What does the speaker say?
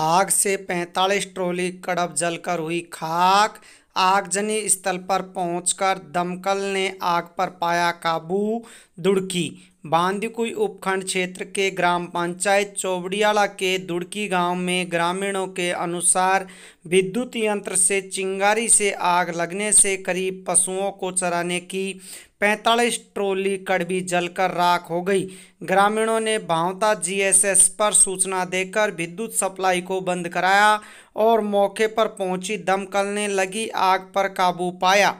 आग से पैंतालीस ट्रॉली कड़प जलकर हुई खाक आगजनी स्थल पर पहुंचकर दमकल ने आग पर पाया काबू दुड़की बांदीकुई उपखंड क्षेत्र के ग्राम पंचायत चौबड़ियाला के दुड़की गांव में ग्रामीणों के अनुसार विद्युत यंत्र से चिंगारी से आग लगने से करीब पशुओं को चराने की पैंतालीस ट्रोली कड़बी जलकर राख हो गई ग्रामीणों ने भावता जीएसएस पर सूचना देकर विद्युत सप्लाई को बंद कराया और मौके पर पहुंची दमकल ने लगी आग पर काबू पाया